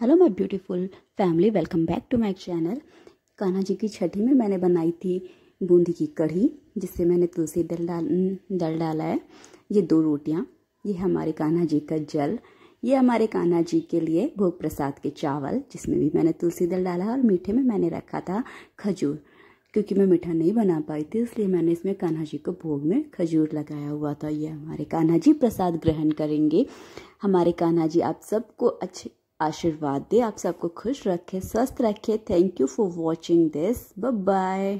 hello my beautiful family welcome back to my channel Kanha ji की छठी में मैंने बनाई थी बूंदी की कढ़ी जिससे मैंने तुलसी दल डाल दल डाला है ये दो रोटियाँ ये हमारे कान्हा जी का जल ये हमारे कान्हा जी के लिए भोग प्रसाद के चावल जिसमें भी मैंने तुलसी दल डाला और मीठे में मैंने रखा था खजूर क्योंकि मैं मीठा नहीं बना पाई थी इसलिए मैंने इसमें कान्हा जी को भोग में खजूर लगाया हुआ था ये हमारे कान्हा जी प्रसाद ग्रहण करेंगे हमारे कान्हा जी आप सबको अच्छे आशीर्वाद दे आप सबको खुश रखे स्वस्थ रखे thank you for watching this bye